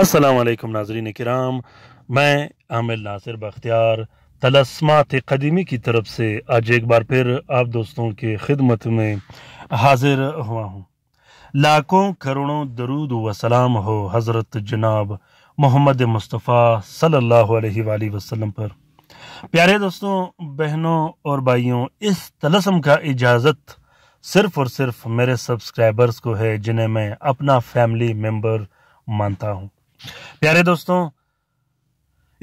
असलकम नाजरीन कराम मैं आमिर नासिर बख्तियार तलस्मात कदीमी की तरफ से आज एक बार फिर आप दोस्तों के खिदमत में हाजिर हुआ हूँ लाखों करोड़ों दरूद व सलाम हो हज़रत जनाब मोहम्मद मुस्तफ़ा सल्लल्लाहु अलैहि वसल्लम पर प्यारे दोस्तों बहनों और भाइयों इस तलस्म का इजाज़त सिर्फ़ और सिर्फ मेरे सब्सक्राइबर्स को है जिन्हें मैं अपना फैमिली मेम्बर मानता हूँ प्यारे दोस्तों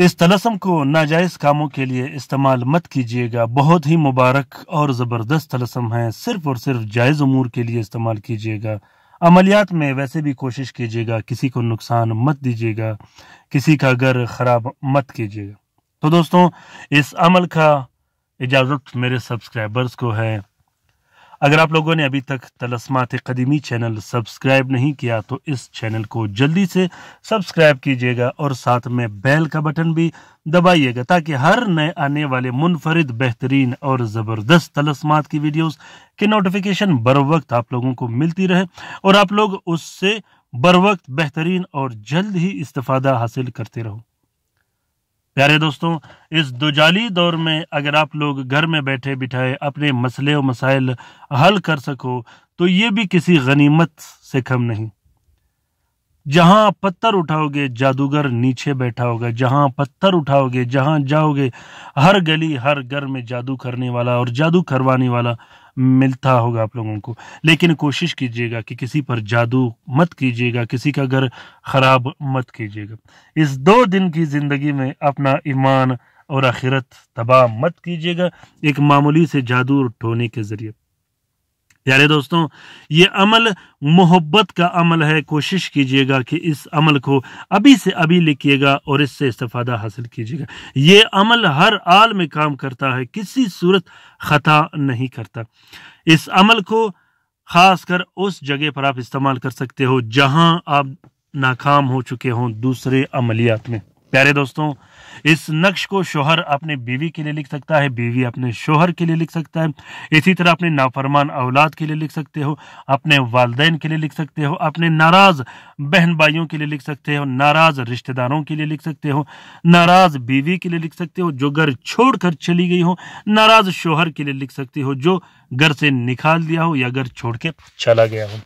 इस तलसम को नाजायज कामों के लिए इस्तेमाल मत कीजिएगा बहुत ही मुबारक और ज़बरदस्त तलसम है सिर्फ और सिर्फ जायज़ उमूर के लिए इस्तेमाल कीजिएगा अमलियात में वैसे भी कोशिश कीजिएगा किसी को नुकसान मत दीजिएगा किसी का घर ख़राब मत कीजिएगा तो दोस्तों इस अमल का इजाज़त मेरे सब्सक्राइबर्स को है अगर आप लोगों ने अभी तक तलस्मात कदीमी चैनल सब्सक्राइब नहीं किया तो इस चैनल को जल्दी से सब्सक्राइब कीजिएगा और साथ में बेल का बटन भी दबाइएगा ताकि हर नए आने वाले मुनफरद बेहतरीन और ज़बरदस्त तलस्मात की वीडियोस के नोटिफिकेशन बर वक्त आप लोगों को मिलती रहे और आप लोग उससे बर वक्त बेहतरीन और जल्द ही इस्तफ़ादा हासिल करते रहो प्यारे दोस्तों इस दुजाली दौर में अगर आप लोग घर में बैठे बिठाए अपने मसले और मसाइल हल कर सको तो ये भी किसी गनीमत से कम नहीं जहां पत्थर उठाओगे जादूगर नीचे बैठा होगा जहां पत्थर उठाओगे जहां जाओगे हर गली हर घर में जादू करने वाला और जादू करवाने वाला मिलता होगा आप लोगों को लेकिन कोशिश कीजिएगा कि किसी पर जादू मत कीजिएगा किसी का घर ख़राब मत कीजिएगा इस दो दिन की ज़िंदगी में अपना ईमान और आखिरत तबाह मत कीजिएगा एक मामूली से जादू टोने के ज़रिए प्यारे दोस्तों ये अमल मोहब्बत का अमल है कोशिश कीजिएगा कि इस अमल को अभी से अभी लिखिएगा और इससे इस्तफ़ादा हासिल कीजिएगा ये अमल हर आल में काम करता है किसी सूरत ख़ता नहीं करता इस अमल को खासकर उस जगह पर आप इस्तेमाल कर सकते हो जहां आप नाकाम हो चुके हों दूसरे अमलियात में प्यारे दोस्तों इस नक्श को शोहर अपने बीवी के लिए लिख सकता है बीवी अपने शोहर के लिए लिख सकता है इसी तरह अपने नाफरमान औलाद के लिए लिख सकते हो अपने वालदेन के लिए लिख सकते हो अपने नाराज बहन भाइयों के लिए लिख सकते हो नाराज रिश्तेदारों के लिए लिख सकते हो नाराज बीवी के लिए लिख सकते हो जो घर छोड़ चली गई हो नाराज शोहर के लिए लिख सकते हो जो घर से निकाल दिया हो या घर छोड़ के चला गया हो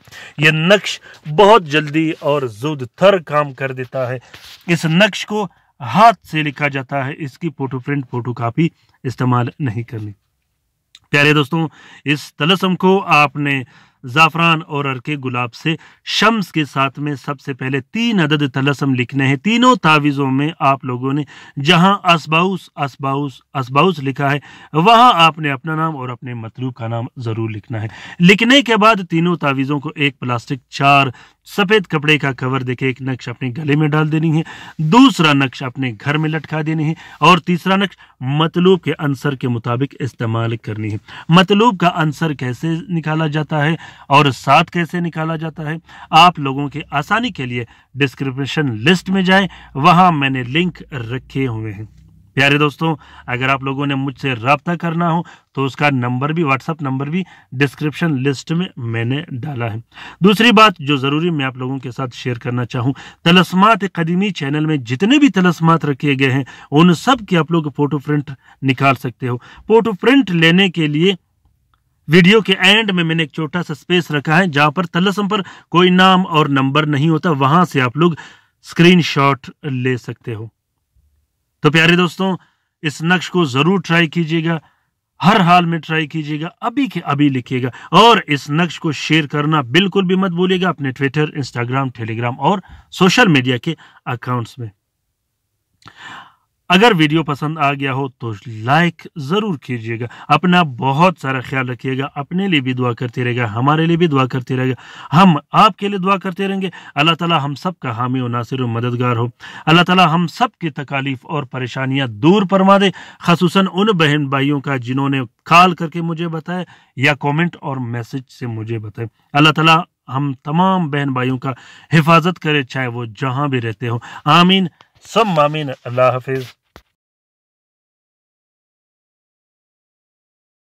यह नक्श बहुत जल्दी और जुद थर काम कर देता है इस नक्श को हाथ से लिखा जाता है इसकी फोटो प्रिंट फोटो कापी इस्तेमाल नहीं करनी प्यारे दोस्तों इस तलसम को आपने ज़ाफ़रान और अरके गुलाब से शम्स के साथ में सबसे पहले तीन अदद तलसम लिखने हैं तीनों तावीज़ों में आप लोगों ने जहां असबाउस असबाउस असबाउस लिखा है वहां आपने अपना नाम और अपने मतलूब का नाम ज़रूर लिखना है लिखने के बाद तीनों तावीज़ों को एक प्लास्टिक चार सफेद कपड़े का कवर देके एक नक्श अपने गले में डाल देनी है दूसरा नक्श अपने घर में लटका देनी है और तीसरा नक्श मतलूब के अंसर के मुताबिक इस्तेमाल करनी है मतलूब का अंसर कैसे निकाला जाता है और साथ कैसे निकाला जाता है आप लोगों के आसानी के लिए डिस्क्रिप्शन लिस्ट में जाएं वहां मैंने लिंक रखे हुए हैं प्यारे दोस्तों अगर आप लोगों ने मुझसे रबता करना हो तो उसका नंबर भी व्हाट्सअप नंबर भी डिस्क्रिप्शन लिस्ट में मैंने डाला है दूसरी बात जो ज़रूरी मैं आप लोगों के साथ शेयर करना चाहूँ तलस्मात कदीमी चैनल में जितने भी तलस्मात रखे गए हैं उन सब के आप लोग फोटो प्रिंट निकाल सकते हो फोटो प्रिंट लेने के लिए वीडियो के एंड में मैंने एक छोटा सा स्पेस रखा है जहां पर तलसम पर कोई नाम और नंबर नहीं होता वहां से आप लोग स्क्रीनशॉट ले सकते हो तो प्यारे दोस्तों इस नक्श को जरूर ट्राई कीजिएगा हर हाल में ट्राई कीजिएगा अभी के अभी लिखिएगा और इस नक्श को शेयर करना बिल्कुल भी मत भूलिएगा अपने ट्विटर इंस्टाग्राम टेलीग्राम और सोशल मीडिया के अकाउंट्स में अगर वीडियो पसंद आ गया हो तो लाइक ज़रूर कीजिएगा अपना बहुत सारा ख्याल रखिएगा अपने लिए भी दुआ करते रहेगा हमारे लिए भी दुआ करते रहेगा हम आपके लिए दुआ करते रहेंगे अल्लाह ताला हम सब का हामी और नासिर और मददगार हो अल्लाह ताला हम सब की तकालीफ और परेशानियां दूर फरमा दे खसूस उन बहन भाइयों का जिन्होंने कॉल करके मुझे बताया या कॉमेंट और मैसेज से मुझे बताए अल्लाह ताला हम तमाम बहन भाइयों का हिफाजत करे चाहे वो जहां भी रहते हो आमीन सब मामीन अल्लाह हाफिज़